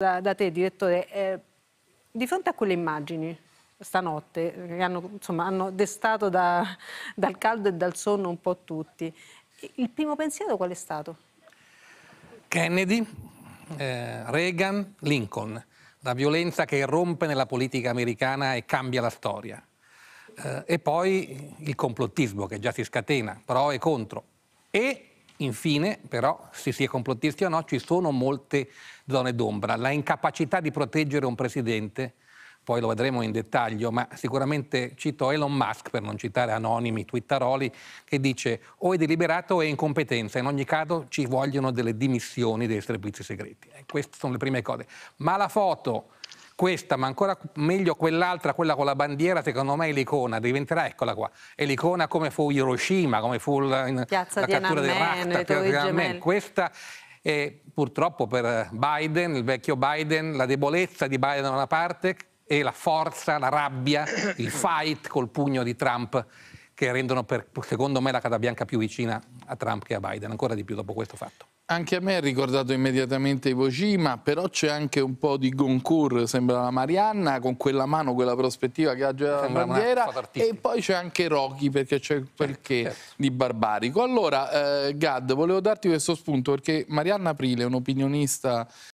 Da, da, te, direttore, eh, di fronte a quelle immagini stanotte, che hanno, insomma, hanno destato da, dal caldo e dal sonno un po' tutti, il primo pensiero qual è stato? Kennedy, eh, Reagan, Lincoln, la violenza che irrompe nella politica americana e cambia la storia. Eh, e poi il complottismo che già si scatena, pro e contro. E Infine, però, se si è complottisti o no, ci sono molte zone d'ombra. La incapacità di proteggere un presidente, poi lo vedremo in dettaglio, ma sicuramente cito Elon Musk, per non citare anonimi twittaroli, che dice o è deliberato o è incompetenza, in ogni caso ci vogliono delle dimissioni dei servizi segreti. Eh, queste sono le prime cose. Ma la foto questa, ma ancora meglio quell'altra, quella con la bandiera, secondo me è l'icona, diventerà, eccola qua, è l'icona come fu Hiroshima, come fu la, Piazza la cattura del Rasta, Questa è purtroppo per Biden, il vecchio Biden, la debolezza di Biden da una parte e la forza, la rabbia, il fight col pugno di Trump che rendono per, secondo me la Casa Bianca più vicina a Trump che a Biden, ancora di più dopo questo fatto. Anche a me ha ricordato immediatamente Iwo Jima, però c'è anche un po' di Goncourt, sembra la Marianna, con quella mano, quella prospettiva che ha già la bandiera, e poi c'è anche Rocky, perché c'è quel che eh, certo. di barbarico. Allora, eh, Gad, volevo darti questo spunto, perché Marianna Aprile, un'opinionista